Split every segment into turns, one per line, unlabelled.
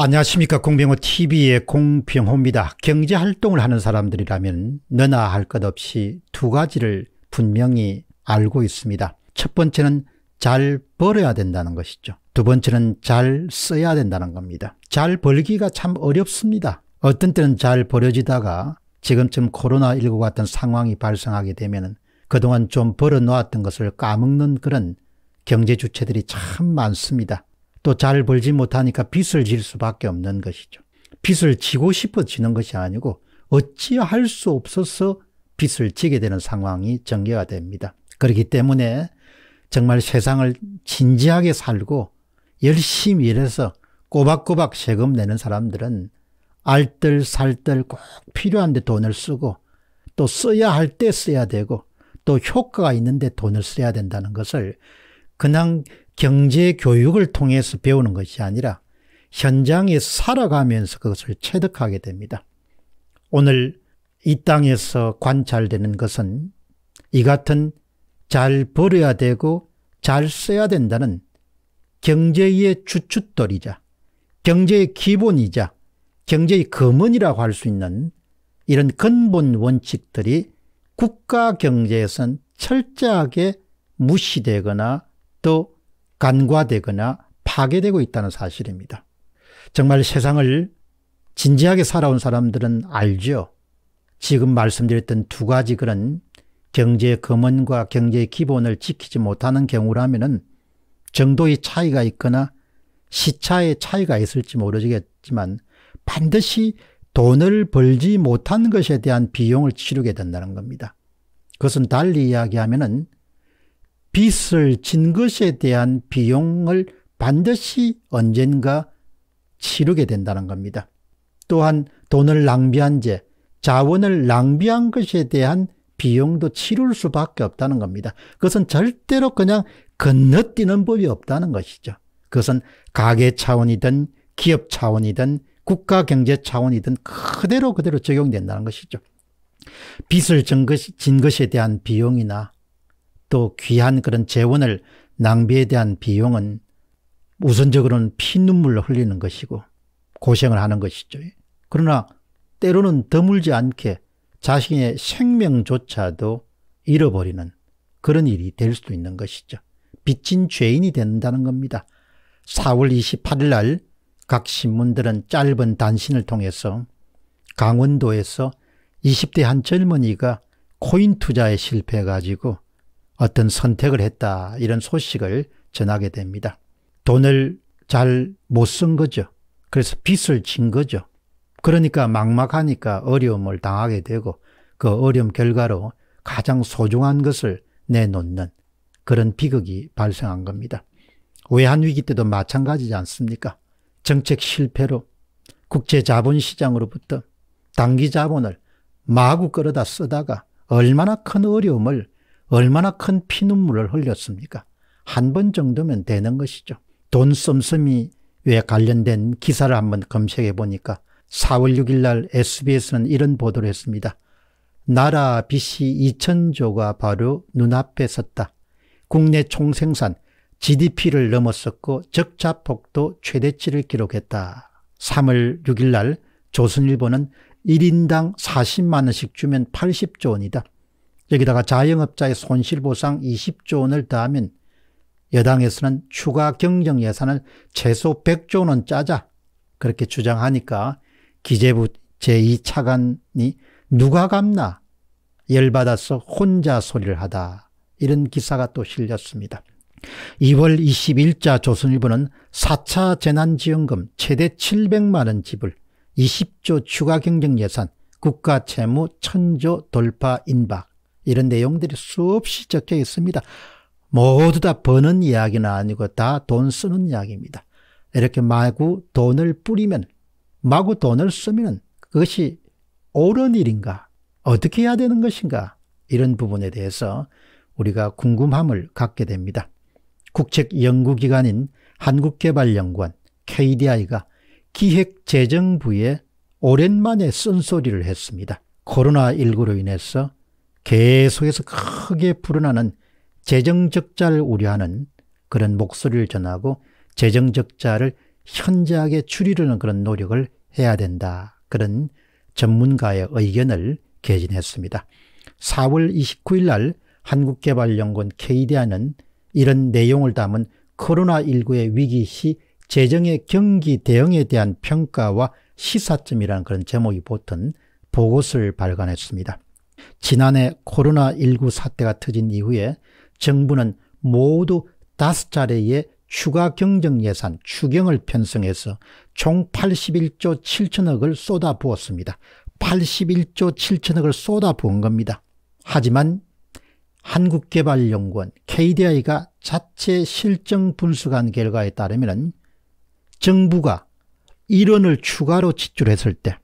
안녕하십니까 공병호TV의 공병호입니다. 경제활동을 하는 사람들이라면 너나 할 것 없이 두 가지를 분명히 알고 있습니다. 첫 번째는 잘 벌어야 된다는 것이죠. 두 번째는 잘 써야 된다는 겁니다. 잘 벌기가 참 어렵습니다. 어떤 때는 잘 벌어지다가 지금쯤 코로나19 같은 상황이 발생하게 되면 그동안 좀 벌어놓았던 것을 까먹는 그런 경제 주체들이 참 많습니다. 또잘 벌지 못하니까 빚을 질 수밖에 없는 것이죠. 빚을 지고 싶어 지는 것이 아니고 어찌할 수 없어서 빚을 지게 되는 상황이 전개가 됩니다. 그렇기 때문에 정말 세상을 진지하게 살고 열심히 일해서 꼬박꼬박 세금 내는 사람들은 알뜰살뜰 꼭 필요한데 돈을 쓰고 또 써야 할 때 써야 되고 또 효과가 있는데 돈을 써야 된다는 것을 그냥 경제 교육을 통해서 배우는 것이 아니라 현장에서 살아가면서 그것을 체득하게 됩니다. 오늘 이 땅에서 관찰되는 것은 이 같은 잘 벌어야 되고 잘 써야 된다는 경제의 주춧돌이자 경제의 기본이자 경제의 근원이라고 할 수 있는 이런 근본 원칙들이 국가 경제에선 철저하게 무시되거나 또 간과되거나 파괴되고 있다는 사실입니다. 정말 세상을 진지하게 살아온 사람들은 알죠. 지금 말씀드렸던 두 가지 그런 경제의 근원과 경제의 기본을 지키지 못하는 경우라면 정도의 차이가 있거나 시차의 차이가 있을지 모르겠지만 반드시 돈을 벌지 못한 것에 대한 비용을 치르게 된다는 겁니다. 그것은 달리 이야기하면 빚을 진 것에 대한 비용을 반드시 언젠가 치르게 된다는 겁니다. 또한 돈을 낭비한 죄, 자원을 낭비한 것에 대한 비용도 치룰 수밖에 없다는 겁니다. 그것은 절대로 그냥 건너뛰는 법이 없다는 것이죠. 그것은 가계 차원이든 기업 차원이든 국가 경제 차원이든 그대로 그대로 적용된다는 것이죠. 빚을 진, 것, 에 대한 비용이나 또 귀한 그런 재원을 낭비에 대한 비용은 우선적으로는 피눈물로 흘리는 것이고 고생을 하는 것이죠. 그러나 때로는 드물지 않게 자신의 생명조차도 잃어버리는 그런 일이 될 수도 있는 것이죠. 빚진 죄인이 된다는 겁니다. 4월 28일 날 각 신문들은 짧은 단신을 통해서 강원도에서 20대 한 젊은이가 코인 투자에 실패해가지고 어떤 선택을 했다 이런 소식을 전하게 됩니다. 돈을 잘 못 쓴 거죠. 그래서 빚을 진 거죠. 그러니까 막막하니까 어려움을 당하게 되고 그 어려움 결과로 가장 소중한 것을 내놓는 그런 비극이 발생한 겁니다. 외환위기 때도 마찬가지지 않습니까? 정책 실패로 국제자본시장으로부터 단기 자본을 마구 끌어다 쓰다가 얼마나 큰 어려움을 얼마나 큰 피눈물을 흘렸습니까? 한 번 정도면 되는 것이죠. 돈 씀씀이 왜 관련된 기사를 한번 검색해 보니까 4월 6일 날 SBS는 이런 보도를 했습니다. 나라 빚이 2천조가 바로 눈앞에 섰다. 국내 총생산 GDP를 넘었었고 적자폭도 최대치를 기록했다. 3월 6일 날 조선일보는 1인당 40만 원씩 주면 80조 원이다. 여기다가 자영업자의 손실보상 20조 원을 더하면 여당에서는 추가 경정 예산을 최소 100조 원 짜자 그렇게 주장하니까 기재부 제2차관이 누가 갚나 열받아서 혼자 소리를 하다 이런 기사가 또 실렸습니다. 2월 2 1자 조선일보는 4차 재난지원금 최대 700만 원 지불 20조 추가 경정 예산 국가 채무 천조 돌파 인박 이런 내용들이 수없이 적혀 있습니다. 모두 다 버는 이야기는 아니고 다 돈 쓰는 이야기입니다. 이렇게 마구 돈을 뿌리면 마구 돈을 쓰면 그것이 옳은 일인가 어떻게 해야 되는 것인가 이런 부분에 대해서 우리가 궁금함을 갖게 됩니다. 국책연구기관인 한국개발연구원 KDI가 기획재정부에 오랜만에 쓴소리를 했습니다. 코로나19로 인해서 계속해서 크게 불어나는 재정적자를 우려하는 그런 목소리를 전하고 재정적자를 현저하게 줄이려는 그런 노력을 해야 된다. 그런 전문가의 의견을 개진했습니다. 4월 29일 날 한국개발연구원 KDI는 이런 내용을 담은 코로나19의 위기 시 재정의 경기 대응에 대한 평가와 시사점이라는 그런 제목이 붙은 보고서를 발간했습니다. 지난해 코로나19 사태가 터진 이후에 정부는 모두 다섯 차례의 추가 경정 예산 추경을 편성해서 총 81조 7천억을 쏟아부었습니다. 81조 7천억을 쏟아부은 겁니다. 하지만 한국개발연구원 KDI가 자체 실정 분석한 결과에 따르면 정부가 1원을 추가로 지출했을 때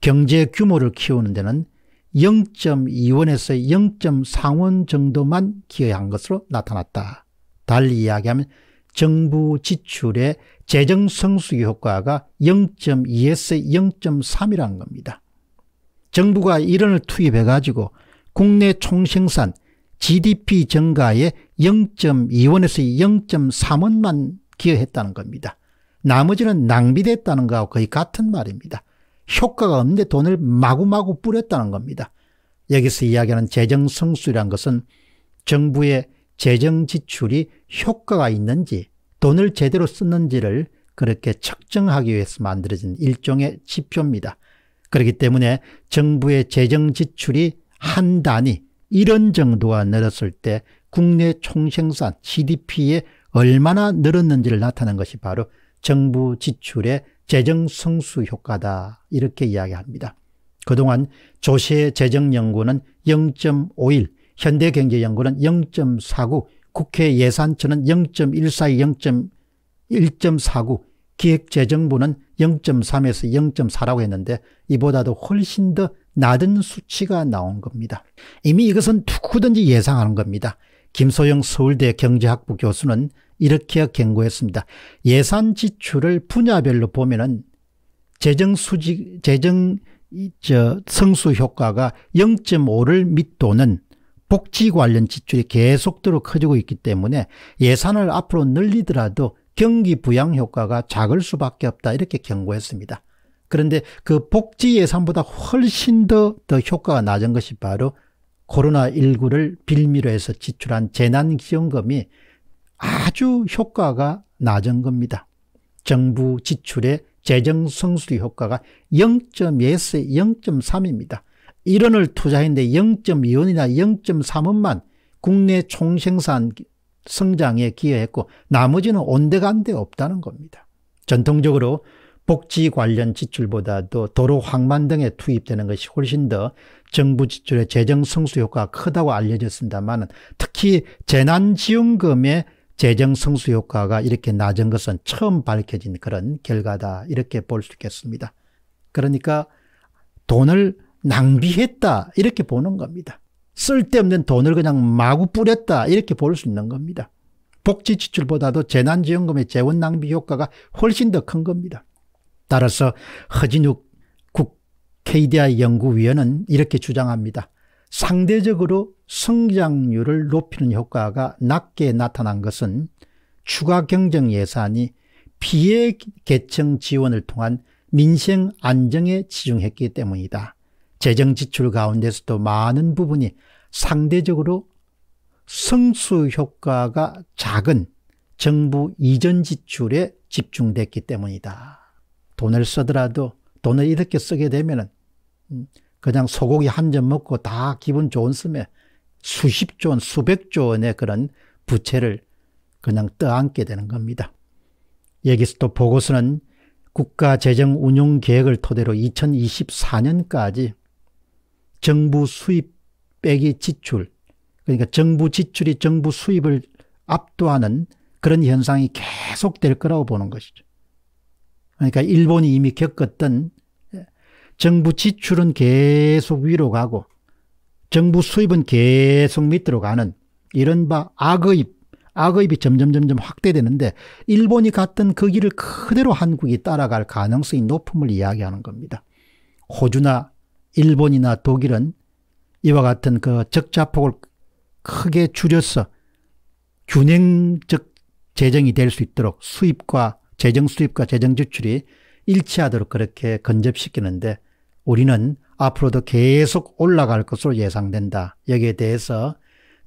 경제 규모를 키우는 데는 0.2원에서 0.3원 정도만 기여한 것으로 나타났다. 달리 이야기하면 정부 지출의 재정 성수기 효과가 0.2에서 0.3이라는 겁니다. 정부가 1원을 투입해 가지고 국내 총생산 GDP 증가에 0.2원에서 0.3원만 기여했다는 겁니다. 나머지는 낭비됐다는 거하 거의 같은 말입니다. 효과가 없는데 돈을 마구마구 뿌렸다는 겁니다. 여기서 이야기하는 재정성수란 것은 정부의 재정지출이 효과가 있는지 돈을 제대로 썼는지를 그렇게 측정하기 위해서 만들어진 일종의 지표입니다. 그렇기 때문에 정부의 재정지출이 한 단위 이런 정도가 늘었을 때 국내 총생산 GDP에 얼마나 늘었는지를 나타낸 것이 바로 정부 지출의 재정 성수 효과다 이렇게 이야기합니다. 그동안 조세 재정연구는 0.51, 현대경제연구는 0.49, 국회 예산처는 0.14, 0.1.49, 기획재정부는 0.3에서 0.4라고 했는데 이보다도 훨씬 더 낮은 수치가 나온 겁니다. 이미 이것은 누구든지 예상하는 겁니다. 김소영 서울대 경제학부 교수는 이렇게 경고했습니다. 예산 지출을 분야별로 보면은 재정 수지 재정 저 성수 효과가 0.5를 밑도는 복지 관련 지출이 계속적으로 커지고 있기 때문에 예산을 앞으로 늘리더라도 경기 부양 효과가 작을 수밖에 없다 이렇게 경고했습니다. 그런데 그 복지 예산보다 훨씬 더, 더 효과가 낮은 것이 바로 코로나19를 빌미로 해서 지출한 재난지원금이 아주 효과가 낮은 겁니다. 정부 지출의 재정 성수리 효과가 0.2에서 0.3입니다. 1원을 투자했는데 0.2원이나 0.3원만 국내 총생산 성장에 기여했고 나머지는 온데간데 없다는 겁니다. 전통적으로 복지 관련 지출보다도 도로 확만 등에 투입되는 것이 훨씬 더 정부 지출의 재정 성수 효과가 크다고 알려졌습니다만 특히 재난지원금의 재정 성수 효과가 이렇게 낮은 것은 처음 밝혀진 그런 결과다 이렇게 볼 수 있겠습니다. 그러니까 돈을 낭비했다 이렇게 보는 겁니다. 쓸데없는 돈을 그냥 마구 뿌렸다 이렇게 볼 수 있는 겁니다. 복지 지출보다도 재난지원금의 재원 낭비 효과가 훨씬 더 큰 겁니다. 따라서 허진욱 국 KDI 연구위원은 이렇게 주장합니다. 상대적으로 성장률을 높이는 효과가 낮게 나타난 것은 추가 경정 예산이 피해 계층 지원을 통한 민생 안정에 치중했기 때문이다. 재정 지출 가운데서도 많은 부분이 상대적으로 성수 효과가 작은 정부 이전 지출에 집중됐기 때문이다. 돈을 쓰더라도 돈을 이렇게 쓰게 되면 음, 그냥 소고기 한 점 먹고 다 기분 좋은 씀에 수십조 원, 수백조 원의 그런 부채를 그냥 떠안게 되는 겁니다. 여기서 또 보고서는 국가재정운용계획을 토대로 2024년까지 정부 수입 빼기 지출 그러니까 정부 지출이 정부 수입을 압도하는 그런 현상이 계속될 거라고 보는 것이죠. 그러니까 일본이 이미 겪었던 정부 지출은 계속 위로 가고 정부 수입은 계속 밑으로 가는 이른바 악의입, 악의입이 점점점점 확대되는데 일본이 갔던 그 길을 그대로 한국이 따라갈 가능성이 높음을 이야기하는 겁니다. 호주나 일본이나 독일은 이와 같은 그 적자폭을 크게 줄여서 균형적 재정이 될 수 있도록 수입과 재정 수입과 재정 지출이 일치하도록 그렇게 건접시키는데 우리는 앞으로도 계속 올라갈 것으로 예상된다. 여기에 대해서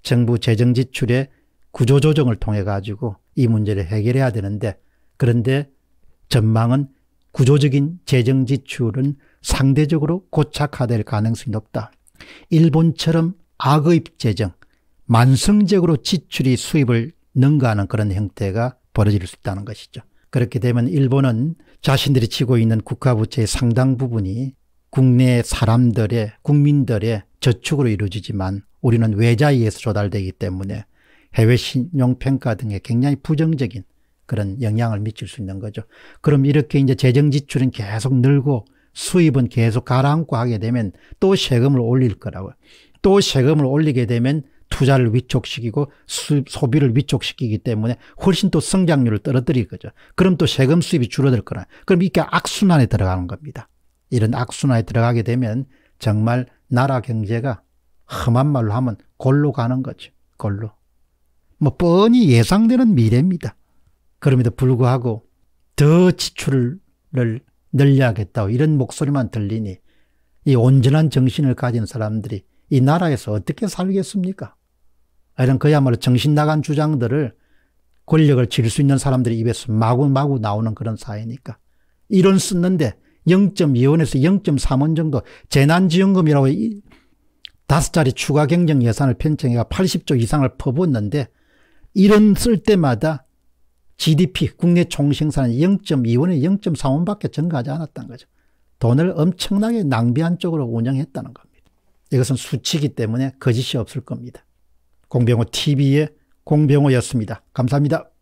정부 재정 지출의 구조조정을 통해 가지고 이 문제를 해결해야 되는데 그런데 전망은 구조적인 재정 지출은 상대적으로 고착화될 가능성이 높다. 일본처럼 악의입 재정, 만성적으로 지출이 수입을 능가하는 그런 형태가 벌어질 수 있다는 것이죠. 그렇게 되면 일본은 자신들이 지고 있는 국가부채의 상당 부분이 국내 사람들의 국민들의 저축으로 이루어지지만 우리는 외자에 위서 조달되기 때문에 해외 신용평가 등에 굉장히 부정적인 그런 영향을 미칠 수 있는 거죠. 그럼 이렇게 이제 재정 지출은 계속 늘고 수입은 계속 가라앉고 하게 되면 또 세금을 올릴 거라고요. 또 세금을 올리게 되면 투자를 위촉시키고수 소비를 위촉시키기 때문에 훨씬 또 성장률을 떨어뜨릴 거죠. 그럼 또 세금 수입이 줄어들 거라. 그럼 이게 악순환에 들어가는 겁니다. 이런 악순환에 들어가게 되면 정말 나라 경제가 험한 말로 하면 골로 가는 거죠. 골로. 뭐 뻔히 예상되는 미래입니다. 그럼에도 불구하고 더 지출을 늘려야겠다 이런 목소리만 들리니 이 온전한 정신을 가진 사람들이 이 나라에서 어떻게 살겠습니까? 이런 그야말로 정신 나간 주장들을 권력을 질 수 있는 사람들이 입에서 마구마구 나오는 그런 사회니까 이론 쓰는데 0.2원에서 0.3원 정도 재난지원금이라고 다섯 자리 추가 경정 예산을 편청해가 80조 이상을 퍼부었는데 이런 쓸 때마다 GDP 국내 총생산은 0.2원에 0 3원밖에 증가하지 않았다는 거죠. 돈을 엄청나게 낭비한 쪽으로 운영했다는 겁니다. 이것은 수치이기 때문에 거짓이 없을 겁니다. 공병호 TV의 공병호였습니다. 감사합니다.